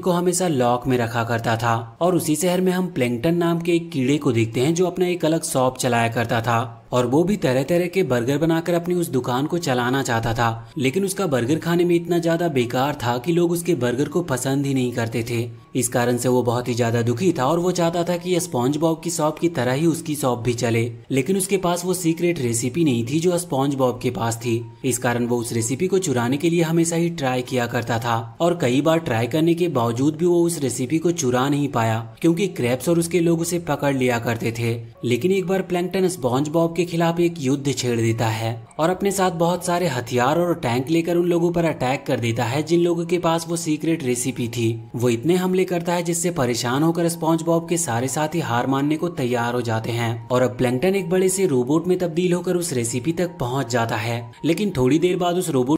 को हमेशा लॉक में रखा करता था और उसी शहर में हम प्लैंगटन नाम के एक कीड़े को देखते हैं जो अपना एक अलग शॉप चलाया करता था और वो भी तरह तरह के बर्गर बनाकर अपनी उस दुकान को चलाना चाहता था लेकिन उसका बर्गर खाने में इतना ज्यादा बेकार था कि लोग उसके बर्गर को पसंद ही नहीं करते थे इस कारण से वो बहुत ही ज्यादा दुखी था और वो चाहता था कि स्पॉन्ज बॉब की शॉप की तरह ही उसकी शॉप भी चले लेकिन उसके पास वो सीक्रेट रेसिपी नहीं थी जो स्पॉन्ज बॉब के पास थी इस कारण वो उस रेसिपी को चुराने के लिए हमेशा ही ट्राई किया करता था और कई बार ट्राई करने के बावजूद भी वो उस रेसिपी को चुरा नहीं पाया क्योंकि क्रेप्स और उसके लोग उसे पकड़ लिया करते थे लेकिन एक बार प्लैंगटन स्पॉन्ज बॉब के खिलाफ एक युद्ध छेड़ देता है और अपने साथ बहुत सारे हथियार और टैंक लेकर उन लोगों पर अटैक कर देता है जिन लोगों के पास वो सीक्रेट रेसिपी थी वो इतने हमले करता है जिससे परेशान होकर स्पॉन्ज बॉब के सारे साथी हार मानने को तैयार हो जाते हैं और अब प्लैंकटन एक बड़े से रोबोट में तब्दील होकर उस रेसिपी तक पहुंच जाता है लेकिन थोड़ी देर बाद उस रोबोट